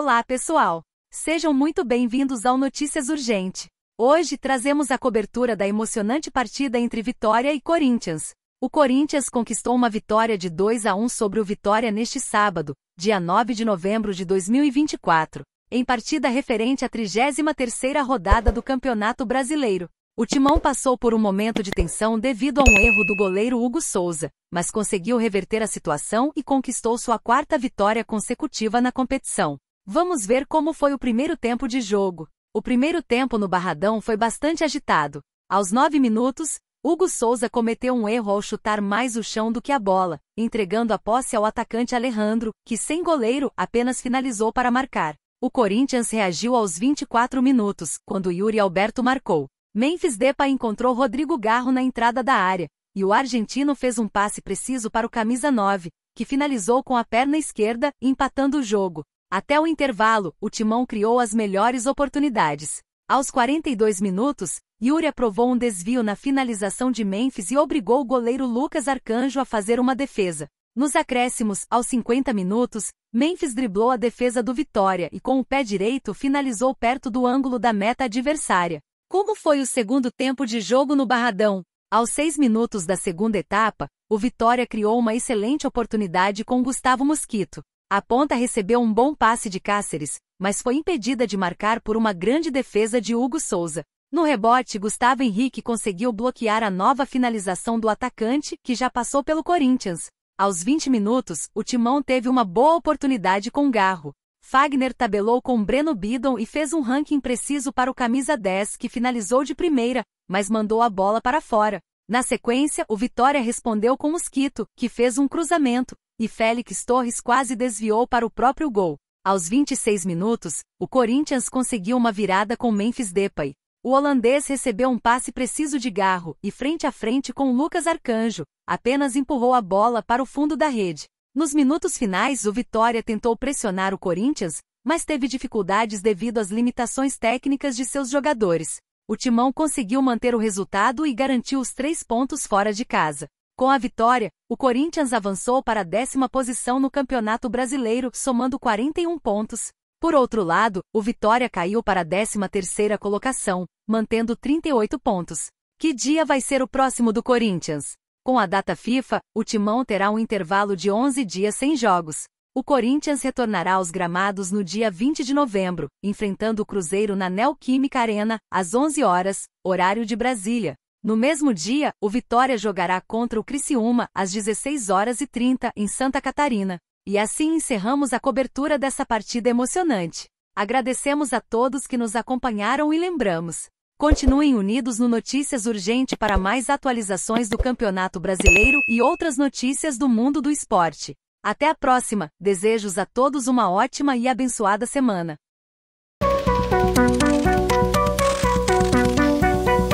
Olá, pessoal! Sejam muito bem-vindos ao Notícias Urgente. Hoje trazemos a cobertura da emocionante partida entre Vitória e Corinthians. O Corinthians conquistou uma vitória de 2 a 1 sobre o Vitória neste sábado, dia 9 de novembro de 2024, em partida referente à 33ª rodada do Campeonato Brasileiro. O Timão passou por um momento de tensão devido a um erro do goleiro Hugo Souza, mas conseguiu reverter a situação e conquistou sua quarta vitória consecutiva na competição. Vamos ver como foi o primeiro tempo de jogo. O primeiro tempo no Barradão foi bastante agitado. Aos nove minutos, Hugo Souza cometeu um erro ao chutar mais o chão do que a bola, entregando a posse ao atacante Alejandro, que sem goleiro apenas finalizou para marcar. O Corinthians reagiu aos 24 minutos, quando Yuri Alberto marcou. Memphis Depay encontrou Rodrigo Garro na entrada da área, e o argentino fez um passe preciso para o camisa 9, que finalizou com a perna esquerda, empatando o jogo. Até o intervalo, o timão criou as melhores oportunidades. Aos 42 minutos, Yuri aprovou um desvio na finalização de Memphis e obrigou o goleiro Lucas Arcanjo a fazer uma defesa. Nos acréscimos, aos 50 minutos, Memphis driblou a defesa do Vitória e com o pé direito finalizou perto do ângulo da meta adversária. Como foi o segundo tempo de jogo no Barradão? Aos seis minutos da segunda etapa, o Vitória criou uma excelente oportunidade com Gustavo Mosquito. A ponta recebeu um bom passe de Cáceres, mas foi impedida de marcar por uma grande defesa de Hugo Souza. No rebote, Gustavo Henrique conseguiu bloquear a nova finalização do atacante, que já passou pelo Corinthians. Aos 20 minutos, o Timão teve uma boa oportunidade com Garro. Fagner tabelou com Breno Bidon e fez um ranking preciso para o camisa 10, que finalizou de primeira, mas mandou a bola para fora. Na sequência, o Vitória respondeu com Mosquito, que fez um cruzamento, e Félix Torres quase desviou para o próprio gol. Aos 26 minutos, o Corinthians conseguiu uma virada com Memphis Depay. O holandês recebeu um passe preciso de Garro e frente a frente com Lucas Arcanjo, apenas empurrou a bola para o fundo da rede. Nos minutos finais, o Vitória tentou pressionar o Corinthians, mas teve dificuldades devido às limitações técnicas de seus jogadores. O Timão conseguiu manter o resultado e garantiu os três pontos fora de casa. Com a vitória, o Corinthians avançou para a décima posição no Campeonato Brasileiro, somando 41 pontos. Por outro lado, o Vitória caiu para a décima terceira colocação, mantendo 38 pontos. Que dia vai ser o próximo do Corinthians? Com a data FIFA, o Timão terá um intervalo de 11 dias sem jogos. O Corinthians retornará aos gramados no dia 20 de novembro, enfrentando o Cruzeiro na Neoquímica Arena, às 11 horas, horário de Brasília. No mesmo dia, o Vitória jogará contra o Criciúma às 16 horas e 30 em Santa Catarina. E assim encerramos a cobertura dessa partida emocionante. Agradecemos a todos que nos acompanharam e lembramos: continuem unidos no Notícias Urgente para mais atualizações do Campeonato Brasileiro e outras notícias do mundo do esporte. Até a próxima. Desejos a todos uma ótima e abençoada semana.